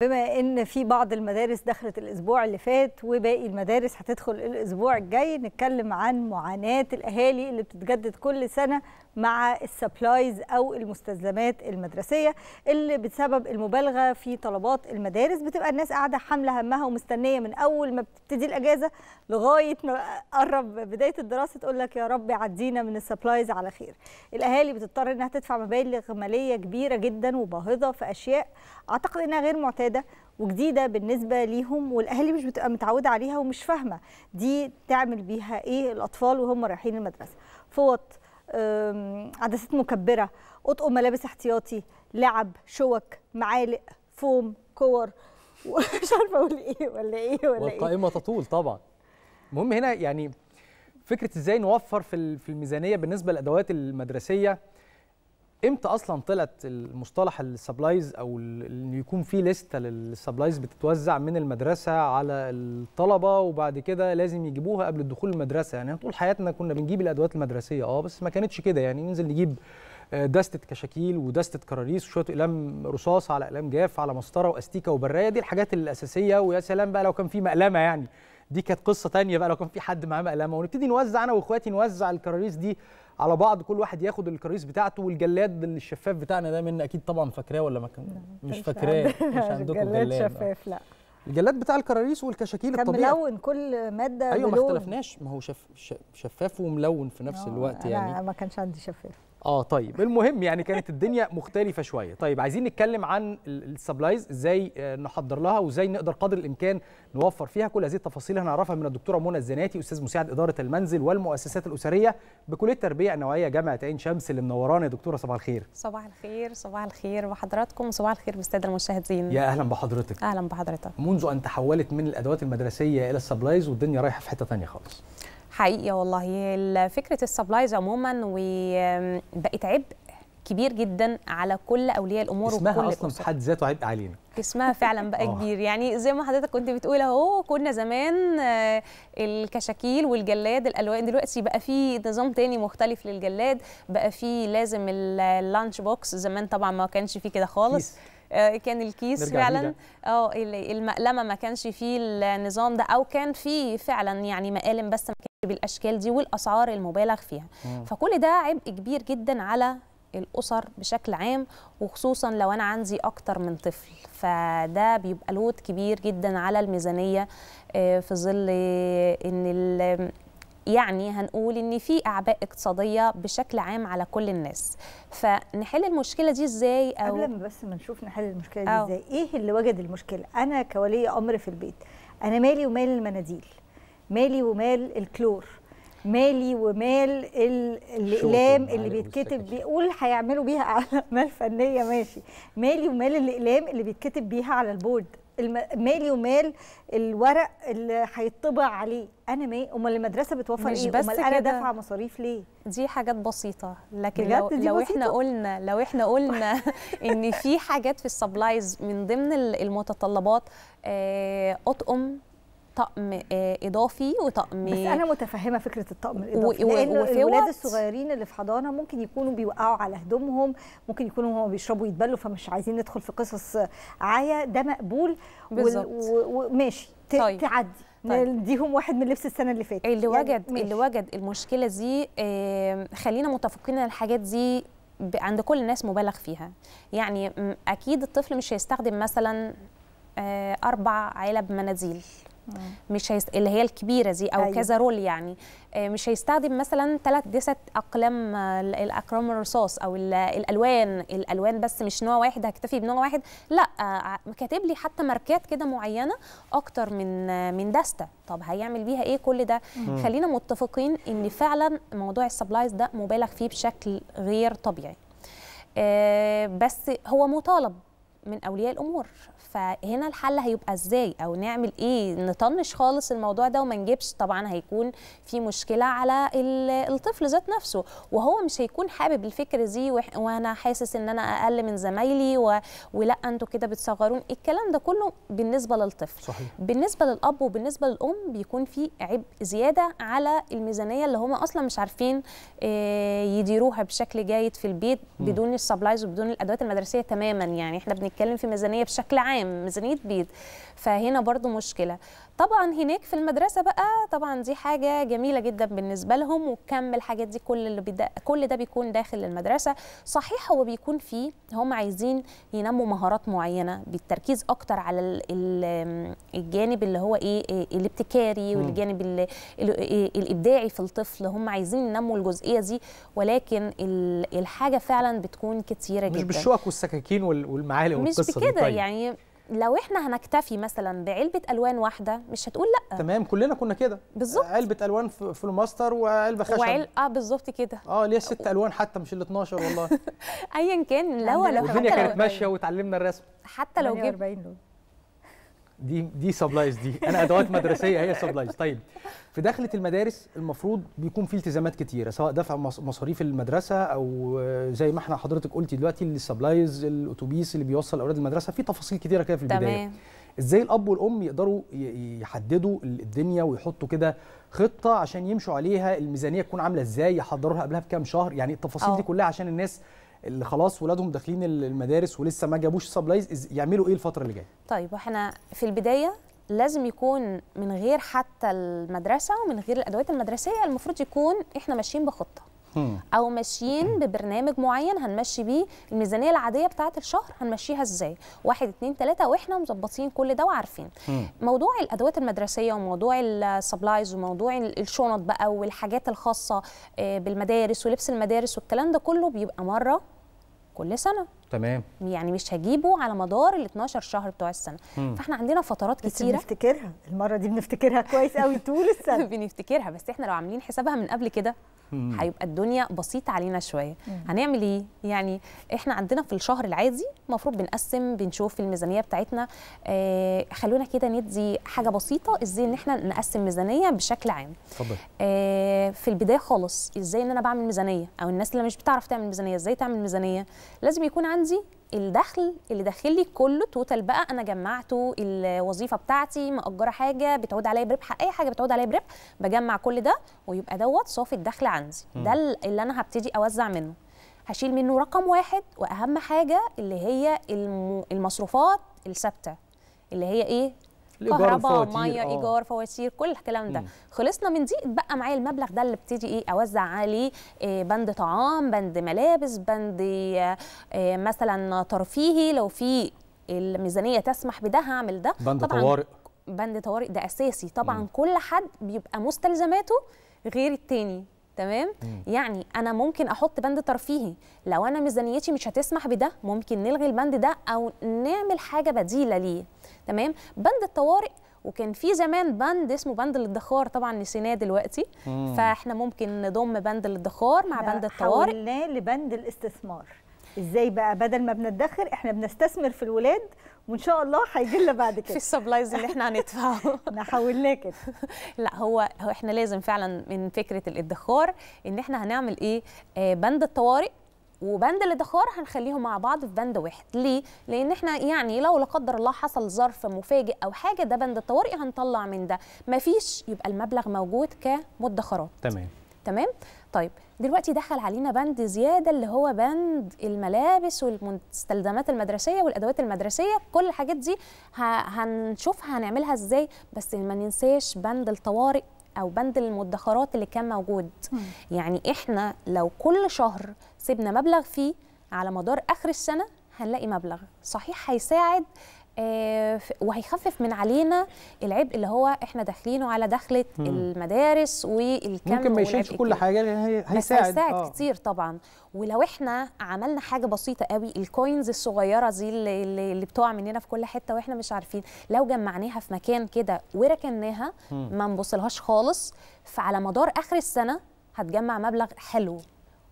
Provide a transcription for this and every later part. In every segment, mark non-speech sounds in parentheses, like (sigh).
بما ان في بعض المدارس دخلت الاسبوع اللي فات وباقي المدارس هتدخل الاسبوع الجاي نتكلم عن معاناه الاهالي اللي بتتجدد كل سنه مع السبلايز او المستلزمات المدرسيه اللي بسبب المبالغه في طلبات المدارس بتبقى الناس قاعده حامله همها ومستنيه من اول ما بتبتدي الاجازه لغايه ما قرب بدايه الدراسه تقول لك يا رب عدينا من السبلايز على خير. الاهالي بتضطر انها تدفع مبالغ ماليه كبيره جدا وباهظه في اشياء اعتقد انها غير معتاده ساده وجديده بالنسبه ليهم والاهالي مش بتبقى متعوده عليها ومش فاهمه دي تعمل بيها ايه الاطفال وهم رايحين المدرسه فوط عدسات مكبره اطقم ملابس احتياطي لعب شوك معالق فوم كور (laughs) مش عارفه اقول ايه ولا ايه ولا ايه والقائمه تطول طبعا المهم هنا يعني فكره ازاي نوفر في الميزانيه بالنسبه للادوات المدرسيه امتى اصلا طلعت المصطلح السبلايز او ان يكون في لسته للسبلايز بتتوزع من المدرسه على الطلبه وبعد كده لازم يجيبوها قبل الدخول المدرسه يعني طول حياتنا كنا بنجيب الادوات المدرسيه اه بس ما كانتش كده يعني ننزل نجيب آه، دستة كشاكيل ودستة كراريس وشوية أقلام رصاص على أقلام جاف على مسطرة وأستيكة وبراية دي الحاجات الأساسية ويا سلام بقى لو كان في مقلمة يعني دي كانت قصة تانية بقى لو كان في حد معاه مقلمة ونبتدي نوزع أنا وإخواتي نوزع الكراريس دي على بعض كل واحد ياخد الكراريس بتاعته والجلاد الشفاف بتاعنا ده من اكيد طبعا فاكراه ولا ما كان مش فاكراه مش عندكم جلاد شفاف لا الجلاد بتاع الكراريس والكشاكيل كان الطبيعي كان ملون كل ماده ايوه ما اختلفناش ما هو شف شفاف وملون في نفس آه، الوقت يعني ما كانش عندي شفاف اه طيب المهم يعني كانت الدنيا مختلفه شويه طيب عايزين نتكلم عن السبلايز ازاي آه، نحضر لها وازاي نقدر قدر الامكان نوفر فيها كل هذه التفاصيل هنعرفها من الدكتوره منى الزناتي استاذ مساعد اداره المنزل والمؤسسات الاسريه بكليه التربيه النوعيه جامعه عين شمس اللي منورانا يا دكتوره صباح الخير صباح الخير صباح الخير بحضراتكم وصباح الخير بالساده المشاهدين يا اهلا بحضرتك اهلا بحضرتك منذ ان تحولت من الادوات المدرسيه الى السبلايز والدنيا رايحه في حته ثانيه خالص حقيقي والله فكره السبلايز عموما وبقت عبء كبير جدا على كل اولياء الامور اسمها وكل اصلا في حد ذاته عبء علينا اسمها فعلا بقى (laughs) آه. كبير يعني زي ما حضرتك كنت بتقول اهو كنا زمان آه، الكشاكيل والجلاد الالوان دلوقتي بقى في نظام تاني مختلف للجلاد بقى في لازم اللانش بوكس زمان طبعا ما كانش فيه كده خالص كيس. آه، كان الكيس فعلا اه المقلمه ما كانش فيه النظام ده او كان فيه فعلا يعني مقالم بس ما بالاشكال دي والاسعار المبالغ فيها مم. فكل ده عبء كبير جدا على الاسر بشكل عام وخصوصا لو انا عندي اكتر من طفل فده بيبقى لود كبير جدا على الميزانيه آه، في ظل ان يعني هنقول ان في اعباء اقتصاديه بشكل عام على كل الناس فنحل المشكله دي ازاي او قبل ما بس ما نشوف نحل المشكله دي ازاي ايه اللي وجد المشكله انا كولي امر في البيت انا مالي ومال المناديل مالي ومال الكلور مالي ومال الاقلام اللي بيتكتب بيقول هيعملوا بيها (laughs) اعمال فنيه ماشي مالي ومال الاقلام اللي بيتكتب بيها على البورد مالي ومال الورق اللي هيطبع عليه انا ما امال المدرسه بتوفر مش ايه بس امال انا دافعه مصاريف ليه دي حاجات بسيطه لكن لو, دي لو بسيطة؟ احنا قلنا لو احنا قلنا (laughs) ان في حاجات في السبلايز من ضمن المتطلبات آه، اطقم طقم آه، اضافي وطقم بس انا متفهمه فكره الطقم الاضافي و... لان الولاد الصغيرين اللي في حضانه ممكن يكونوا بيوقعوا على هدومهم ممكن يكونوا هم بيشربوا يتبلوا فمش عايزين ندخل في قصص عايه ده مقبول بالظبط وماشي و... و... طيب. تعدي طيب. نديهم واحد من لبس السنه اللي فاتت اللي يعني وجد يعني اللي وجد المشكله دي خلينا متفقين ان الحاجات دي عند كل الناس مبالغ فيها يعني اكيد الطفل مش هيستخدم مثلا آه، اربع علب مناديل مش هيست... اللي هي الكبيره دي او أيوة. كذا رول يعني آه، مش هيستخدم مثلا ثلاث دست اقلام آه، الاقلام الرصاص او الالوان الالوان بس مش نوع واحد هكتفي بنوع واحد لا آه، كاتب لي حتى ماركات كده معينه اكتر من من دسته طب هيعمل بيها ايه كل ده مم. خلينا متفقين ان فعلا موضوع السبلايز ده مبالغ فيه بشكل غير طبيعي بس هو مطالب من اولياء الامور فهنا الحل هيبقى ازاي او نعمل ايه نطنش خالص الموضوع ده وما نجيبش طبعا هيكون في مشكله على الطفل ذات نفسه وهو مش هيكون حابب الفكر دي وانا حاسس ان انا اقل من زمايلي و... ولا انتوا كده بتصغرون الكلام ده كله بالنسبه للطفل صحيح. بالنسبه للاب وبالنسبه للام بيكون في عبء زياده على الميزانيه اللي هم اصلا مش عارفين آه، يديروها بشكل جيد في البيت بدون السبلايز وبدون الادوات المدرسيه تماما يعني احنا بنتكلم في ميزانيه بشكل عام ميزانيه بيض فهنا برضو مشكله طبعا هناك في المدرسه بقى طبعا دي حاجه جميله جدا بالنسبه لهم وكم الحاجات دي كل اللي بدا كل ده بيكون داخل المدرسه صحيح هو بيكون فيه هم عايزين ينموا مهارات معينه بالتركيز اكتر على الجانب اللي هو ايه, إيه، الابتكاري والجانب إيه، الابداعي في الطفل هم عايزين ينموا الجزئيه دي ولكن الحاجه فعلا بتكون كتيره جدا مش بالشوك والسكاكين والمعالق والقصه مش بكده طيب. يعني لو احنا هنكتفي مثلا بعلبه الوان واحده مش هتقول لا تمام كلنا كنا كده بالظبط علبه الوان في الماستر وعلبه خشب وعل... اه بالظبط كده اه ليه ست الوان حتى مش ال 12 والله (laughs) ايا كان لو لو الدنيا كانت ماشيه أيوه. وتعلمنا الرسم حتى لو جبت دي دي سبلايز دي انا ادوات مدرسيه هي سبلايز طيب في دخله المدارس المفروض بيكون في التزامات كتيره سواء دفع مصاريف المدرسه او زي ما احنا حضرتك قلتي دلوقتي السبلايز الاتوبيس اللي بيوصل اولاد المدرسه في تفاصيل كتيره كده في البدايه تمام. ازاي الاب والام يقدروا يحددوا الدنيا ويحطوا كده خطه عشان يمشوا عليها الميزانيه تكون عامله ازاي يحضروها قبلها بكام شهر يعني التفاصيل أوه. دي اه. كلها عشان الناس اللي خلاص ولادهم داخلين المدارس ولسه ما جابوش سبلايز يعملوا ايه الفتره اللي جايه طيب احنا في البدايه لازم يكون من غير حتى المدرسه ومن غير الادوات المدرسيه المفروض يكون احنا ماشيين بخطه او ماشيين ببرنامج معين هنمشي بيه الميزانيه العاديه بتاعه الشهر هنمشيها ازاي واحد اتنين تلاته واحنا مظبطين كل ده وعارفين موضوع الادوات المدرسيه وموضوع السبلايز وموضوع الشنط بقى والحاجات الخاصه آه، بالمدارس ولبس المدارس والكلام ده كله بيبقى مره كل سنه تمام يعني مش هجيبه على مدار ال 12 شهر بتوع السنه مم. فاحنا عندنا فترات كتيره بنفتكرها المره دي بنفتكرها كويس قوي طول السنه (laughs) بنفتكرها بس احنا لو عاملين حسابها من قبل كده هيبقى الدنيا بسيطه علينا شويه هنعمل ايه يعني احنا عندنا في الشهر العادي المفروض بنقسم بنشوف الميزانيه بتاعتنا آه خلونا كده ندي حاجه بسيطه ازاي ان احنا نقسم ميزانيه بشكل عام آه في البدايه خالص ازاي ان انا بعمل ميزانيه او الناس اللي مش بتعرف تعمل ميزانيه ازاي تعمل ميزانيه لازم يكون عندي الدخل اللي داخل لي كله توتال بقى انا جمعته الوظيفه بتاعتي مأجره حاجه بتعود عليا بربح اي حاجه بتعود عليا بربح بجمع كل ده ويبقى دوت صافي الدخل عندي م. ده اللي انا هبتدي اوزع منه هشيل منه رقم واحد واهم حاجه اللي هي المصروفات الثابته اللي هي ايه كهرباء ميه آه. ايجار فواتير كل الكلام ده خلصنا من دي اتبقى معايا المبلغ ده اللي ابتدي ايه اوزع عليه إيه بند طعام بند ملابس بند إيه مثلا ترفيهي لو في الميزانيه تسمح بده هعمل ده بند طوارئ بند طوارئ ده اساسي طبعا مم. كل حد بيبقى مستلزماته غير التاني تمام مم. يعني انا ممكن احط بند ترفيهي لو انا ميزانيتي مش هتسمح بده ممكن نلغي البند ده او نعمل حاجه بديله ليه تمام بند الطوارئ وكان في زمان بند اسمه بند الادخار طبعا نسيناه دلوقتي مم. فاحنا ممكن نضم بند الادخار مع بند الطوارئ حولناه لبند الاستثمار ازاي بقى بدل ما بندخر احنا بنستثمر في الولاد وان شاء الله هيجي لنا بعد كده في السبلايز اللي احنا هندفعه (laughs) نحول لك لا هو هو احنا لازم فعلا من فكره الادخار ان احنا هنعمل ايه آه بند الطوارئ وبند الادخار هنخليهم مع بعض في بند واحد ليه لان احنا يعني لو لا قدر الله حصل ظرف مفاجئ او حاجه ده بند الطوارئ هنطلع من ده مفيش يبقى المبلغ موجود كمدخرات تمام تمام طيب دلوقتي دخل علينا بند زياده اللي هو بند الملابس والمستلزمات المدرسيه والادوات المدرسيه كل الحاجات دي هنشوفها هنعملها ازاي بس ما ننساش بند الطوارئ او بند المدخرات اللي كان موجود يعني احنا لو كل شهر سيبنا مبلغ فيه على مدار اخر السنه هنلاقي مبلغ صحيح هيساعد آه، وهيخفف من علينا العبء اللي هو احنا داخلينه على دخله المدارس والكم ممكن ما يشيلش كل حاجه يعني هي هيساعد بس هيساعد آه. كتير طبعا ولو احنا عملنا حاجه بسيطه قوي الكوينز الصغيره دي اللي, اللي بتقع مننا في كل حته واحنا مش عارفين لو جمعناها في مكان كده وركناها ما نبصلهاش خالص فعلى مدار اخر السنه هتجمع مبلغ حلو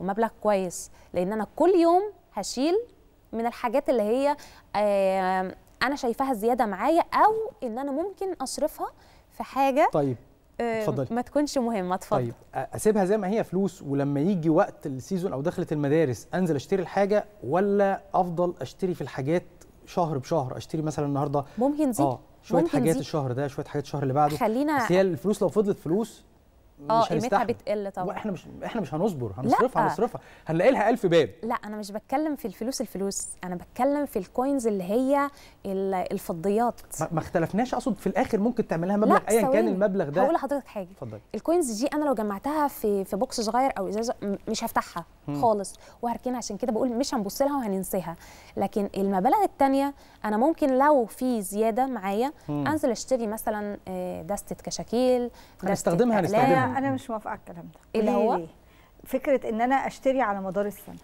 ومبلغ كويس لان انا كل يوم هشيل من الحاجات اللي هي انا شايفاها زياده معايا او ان انا ممكن اصرفها في حاجه طيب آه، اتفضلي ما تكونش مهمه اتفضل طيب اسيبها زي ما هي فلوس ولما يجي وقت السيزون او دخله المدارس انزل اشتري الحاجه ولا افضل اشتري في الحاجات شهر بشهر اشتري مثلا النهارده ممكن زي آه شويه ممكن حاجات زي. الشهر ده شويه حاجات الشهر اللي بعده خلينا بس هي الفلوس لو فضلت فلوس اه قيمتها بتقل طبعا احنا مش احنا مش هنصبر هنصرفها هنصرفها هنلاقي لها 1000 باب لا انا مش بتكلم في الفلوس الفلوس انا بتكلم في الكوينز اللي هي الفضيات ما اختلفناش اقصد في الاخر ممكن تعملها مبلغ ايا كان المبلغ ده هقول لحضرتك حاجه اتفضل الكوينز دي انا لو جمعتها في في بوكس صغير او ازازه مش هفتحها هم. خالص وهركنها عشان كده بقول مش هنبص لها وهننساها لكن المبالغ الثانيه انا ممكن لو في زياده معايا انزل اشتري مثلا دستة آه، كشاكيل هنستخدمها هنستخدمها انا مش موافقه على الكلام ده إيه اللي هو فكره ان انا اشتري على مدار السنه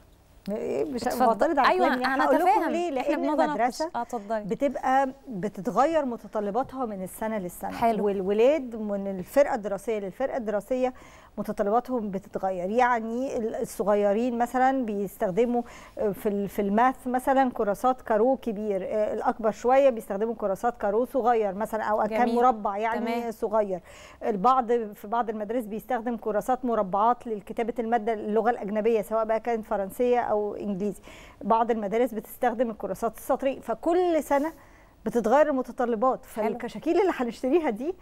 إيه، مش معترض على ايوه انا لكم ليه لان المدرسه آه، بتبقى بتتغير متطلباتها من السنه للسنه حلو. والولاد من الفرقه الدراسيه للفرقه الدراسيه متطلباتهم بتتغير يعني الصغيرين مثلا بيستخدموا آه، في في الماث مثلا كراسات كارو كبير آه، الاكبر شويه بيستخدموا كراسات كارو صغير مثلا او كان مربع يعني تمام. صغير البعض في بعض المدارس بيستخدم كراسات مربعات لكتابه الماده اللغه الاجنبيه سواء بقى كانت فرنسيه او او انجليزي بعض المدارس بتستخدم الكراسات السطريه فكل سنه بتتغير المتطلبات فالكشاكيل اللي هنشتريها دي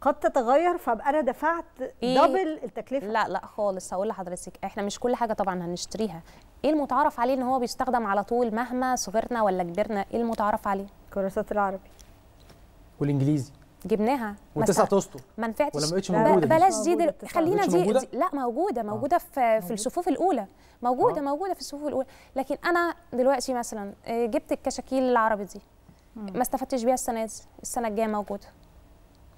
قد تتغير فابقى انا دفعت إيه؟ دبل التكلفه لا لا خالص هقول لحضرتك احنا مش كل حاجه طبعا هنشتريها ايه المتعارف عليه ان هو بيستخدم على طول مهما صغرنا ولا كبرنا ايه المتعارف عليه كراسات العربي والانجليزي جبناها وتسع توستو ما نفعتش ولا بقتش موجوده بلاش دي خلينا دي, دي لا موجوده اه. موجوده آه. في في الصفوف الاولى موجوده آه. موجوده في الصفوف الاولى لكن انا دلوقتي مثلا آه، جبت الكشاكيل العربي دي ما استفدتش بيها السنه دي السنه الجايه موجوده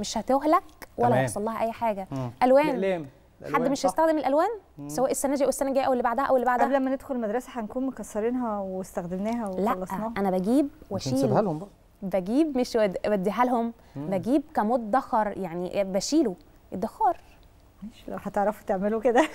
مش هتهلك ولا هيحصل لها اي حاجه مم. الوان الألام. حد مش هيستخدم الالوان مم. سواء السنه دي او السنه الجايه او اللي بعدها او اللي بعدها قبل ما ندخل المدرسه هنكون مكسرينها واستخدمناها وخلصناها لا انا بجيب واشيل لهم بقى بجيب مش وديها لهم بجيب كمدخر يعني بشيله الدخار ماشي لو هتعرفوا تعملوا كده (laughs)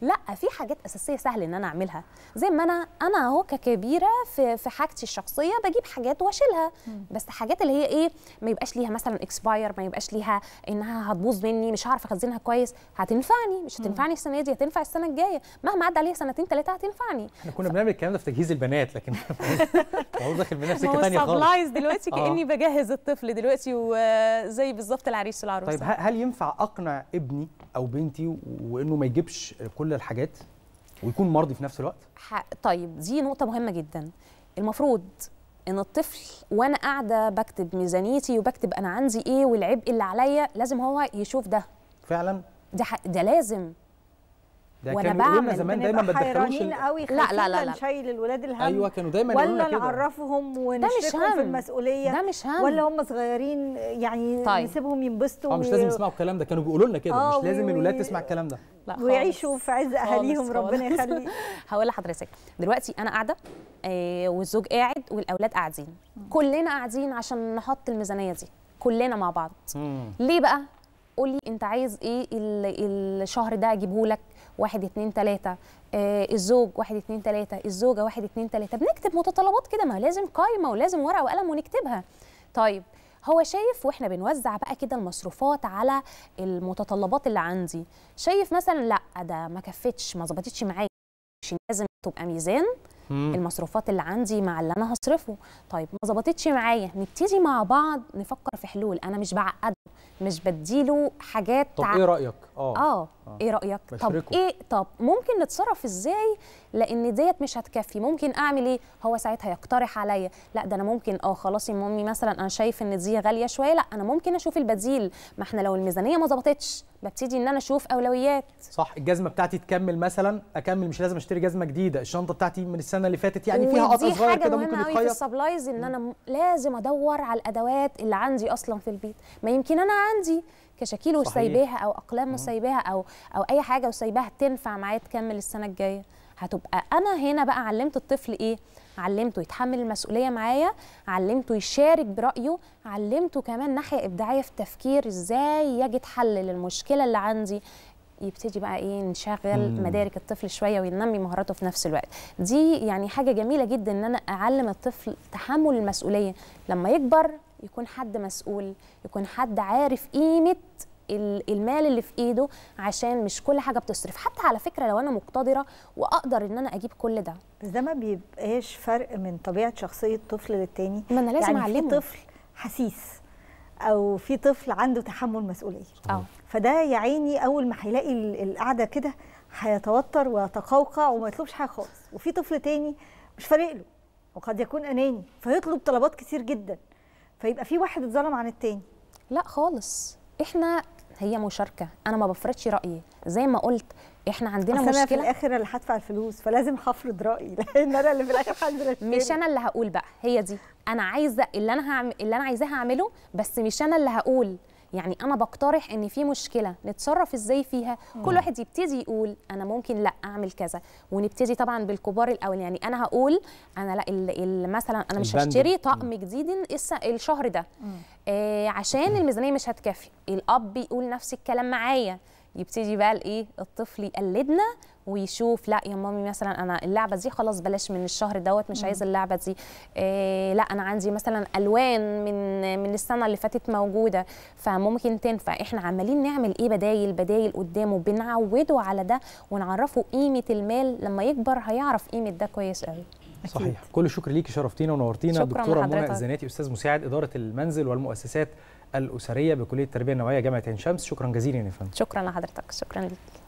لا في حاجات اساسيه سهل ان انا اعملها زي ما انا انا اهو ككبيره في في حاجتي الشخصيه بجيب حاجات واشيلها بس حاجات اللي هي ايه ما يبقاش ليها مثلا اكسباير ما يبقاش ليها انها هتبوظ مني مش هعرف اخزنها كويس هتنفعني مش هتنفعني السنه دي هتنفع السنه الجايه مهما عدى عليها سنتين ثلاثه هتنفعني احنا كنا ف... بنعمل الكلام ده في تجهيز البنات لكن (laughs) هو داخل بنفس في خالص دلوقتي آه. كاني بجهز الطفل دلوقتي وزي بالظبط العريس والعروسه طيب هل ينفع اقنع ابني او بنتي وانه ما يجيبش كل الحاجات ويكون مرضي في نفس الوقت طيب دي نقطه مهمه جدا المفروض ان الطفل وانا قاعده بكتب ميزانيتي وبكتب انا عندي ايه والعبء اللي عليا لازم هو يشوف ده فعلا ده ده لازم ده وانا بعمل زمان دايما ما حيرانين قوي لا لا لا لا شايل الولاد الهم ايوه كانوا دايما ولا نعرفهم ونشركهم في المسؤوليه ده مش هم ولا هم صغيرين يعني طيب. نسيبهم ينبسطوا اه مش لازم يسمعوا الكلام ده كانوا بيقولوا لنا كده آه مش لازم الولاد تسمع الكلام ده لا ويعيشوا في عز اهاليهم ربنا يخليه (laughs) هقول لحضرتك دلوقتي انا قاعده آه، والزوج قاعد والاولاد قاعدين كلنا قاعدين عشان نحط الميزانيه دي كلنا مع بعض ليه بقى قول لي انت عايز ايه الشهر ده اجيبه لك واحد اتنين تلاته آه، الزوج واحد اتنين تلاته الزوجه واحد اتنين تلاته بنكتب متطلبات كده ما لازم قايمه ولازم ورقه وقلم ونكتبها طيب هو شايف واحنا بنوزع بقى كده المصروفات على المتطلبات اللي عندي شايف مثلا لا ده ما كفتش ما ظبطتش معايا لازم تبقى ميزان المصروفات اللي عندي مع اللي انا هصرفه طيب ما ظبطتش معايا نبتدي مع بعض نفكر في حلول انا مش بعقده مش بديله حاجات طب ايه رايك اه اه آه. ايه رايك بشركم. طب ايه طب ممكن نتصرف ازاي لان ديت مش هتكفي ممكن اعمل ايه هو ساعتها يقترح عليا لا ده انا ممكن اه خلاص يا مامي مثلا انا شايف ان دي غاليه شويه لا انا ممكن اشوف البديل ما احنا لو الميزانيه ما ظبطتش ببتدي ان انا اشوف اولويات صح الجزمه بتاعتي تكمل مثلا اكمل مش لازم اشتري جزمه جديده الشنطه بتاعتي من السنه اللي فاتت يعني فيها قطع صغير كده ممكن تتغير في السبلايز ان انا لازم ادور على الادوات اللي عندي اصلا في البيت ما يمكن انا عندي كشاكيل وسايباها او اقلام وسايباها او او اي حاجه وسايباها تنفع معايا تكمل السنه الجايه هتبقى انا هنا بقى علمت الطفل ايه علمته يتحمل المسؤوليه معايا علمته يشارك برايه علمته كمان ناحيه ابداعيه في التفكير ازاي يجد حل للمشكله اللي عندي يبتدي بقى ايه نشغل مدارك الطفل شويه وينمي مهاراته في نفس الوقت دي يعني حاجه جميله جدا ان انا اعلم الطفل تحمل المسؤوليه لما يكبر يكون حد مسؤول يكون حد عارف قيمه المال اللي في ايده عشان مش كل حاجه بتصرف حتى على فكره لو انا مقتدره واقدر ان انا اجيب كل ده بس ده ما بيبقاش فرق من طبيعه شخصيه طفل للتاني ما انا لازم يعني اعلمه في طفل حسيس او في طفل عنده تحمل مسؤوليه اه فده يا عيني اول ما هيلاقي القعده كده هيتوتر ويتقوقع وما يطلبش حاجه خالص وفي طفل تاني مش فارق له وقد يكون اناني فيطلب طلبات كتير جدا فيبقى في واحد اتظلم عن التاني لا خالص احنا هي مشاركه انا ما بفرضش رايي زي ما قلت احنا عندنا أصلاً مشكله انا في الاخر اللي هدفع الفلوس فلازم هفرض رايي (laughs) لان انا اللي في الاخر هنزل الفلوس مش انا اللي هقول بقى هي دي انا عايزه اللي انا هعمل اللي انا عايزاه هعمله بس مش انا اللي هقول يعني انا بقترح ان في مشكله نتصرف ازاي فيها مم. كل واحد يبتدي يقول انا ممكن لا اعمل كذا ونبتدي طبعا بالكبار الاول يعني انا هقول انا لا الـ الـ مثلا انا مش هشتري طقم جديد الشهر ده آه عشان الميزانيه مش هتكفي الاب بيقول نفس الكلام معايا يبتدي بقى الايه الطفل يقلدنا ويشوف لا يا مامي مثلا انا اللعبه دي خلاص بلاش من الشهر دوت مش عايز اللعبه دي إيه لا انا عندي مثلا الوان من من السنه اللي فاتت موجوده فممكن تنفع احنا عمالين نعمل ايه بدايل بدايل قدامه بنعوده على ده ونعرفه قيمه المال لما يكبر هيعرف قيمه ده كويس قوي أكيد. صحيح كل شكر ليكي شرفتينا ونورتينا دكتوره منى الزناتي استاذ مساعد اداره المنزل والمؤسسات الاسريه بكليه التربيه النوعيه جامعه عين شمس شكرا جزيلا يا فندم شكرا لحضرتك شكرا لك